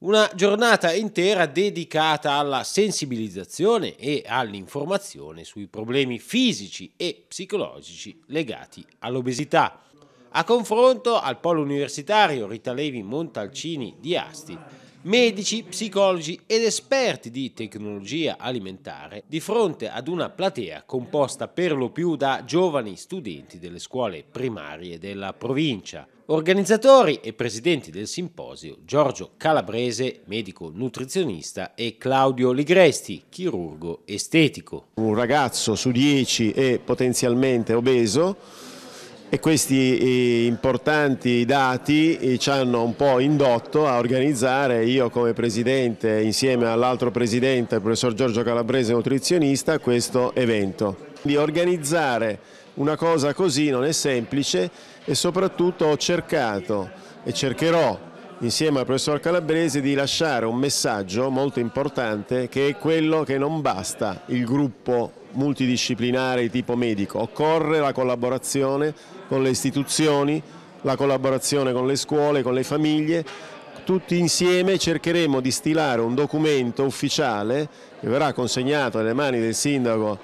Una giornata intera dedicata alla sensibilizzazione e all'informazione sui problemi fisici e psicologici legati all'obesità. A confronto al polo universitario Rita Levi Montalcini di Asti medici, psicologi ed esperti di tecnologia alimentare di fronte ad una platea composta per lo più da giovani studenti delle scuole primarie della provincia. Organizzatori e presidenti del simposio Giorgio Calabrese, medico nutrizionista, e Claudio Ligresti, chirurgo estetico. Un ragazzo su 10 è potenzialmente obeso e questi importanti dati eh, ci hanno un po' indotto a organizzare io come presidente insieme all'altro presidente, il professor Giorgio Calabrese nutrizionista, questo evento. Di organizzare una cosa così non è semplice e soprattutto ho cercato e cercherò insieme al professor Calabrese di lasciare un messaggio molto importante che è quello che non basta il gruppo multidisciplinare di tipo medico, occorre la collaborazione con le istituzioni, la collaborazione con le scuole, con le famiglie, tutti insieme cercheremo di stilare un documento ufficiale che verrà consegnato alle mani del sindaco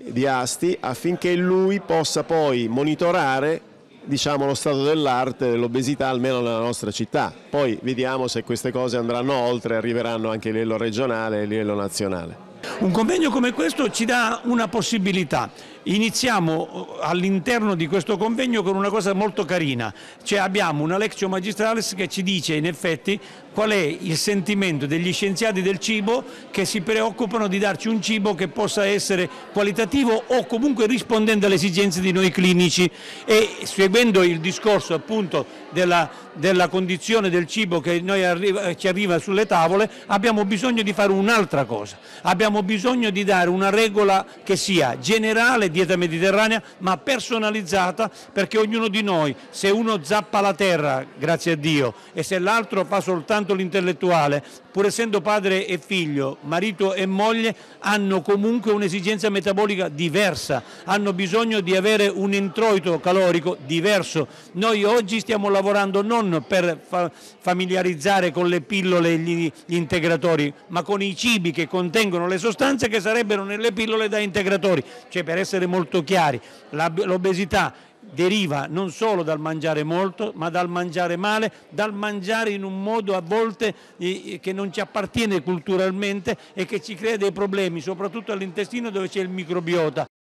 di Asti affinché lui possa poi monitorare diciamo, lo stato dell'arte dell'obesità almeno nella nostra città. Poi vediamo se queste cose andranno oltre, arriveranno anche a livello regionale e a livello nazionale. Un convegno come questo ci dà una possibilità. Iniziamo eh, all'interno di questo convegno con una cosa molto carina, cioè abbiamo una lectio magistralis che ci dice in effetti qual è il sentimento degli scienziati del cibo che si preoccupano di darci un cibo che possa essere qualitativo o comunque rispondendo alle esigenze di noi clinici e seguendo il discorso appunto della, della condizione del cibo che arri eh, ci arriva sulle tavole abbiamo bisogno di fare un'altra cosa, abbiamo abbiamo bisogno di dare una regola che sia generale, dieta mediterranea, ma personalizzata perché ognuno di noi, se uno zappa la terra, grazie a Dio, e se l'altro fa soltanto l'intellettuale, pur essendo padre e figlio, marito e moglie, hanno comunque un'esigenza metabolica diversa, hanno bisogno di avere un introito calorico diverso. Noi oggi stiamo lavorando non per fa familiarizzare con le pillole gli, gli integratori, ma con i cibi che contengono le le sostanze che sarebbero nelle pillole da integratori. Cioè, per essere molto chiari, l'obesità deriva non solo dal mangiare molto, ma dal mangiare male, dal mangiare in un modo a volte che non ci appartiene culturalmente e che ci crea dei problemi, soprattutto all'intestino dove c'è il microbiota.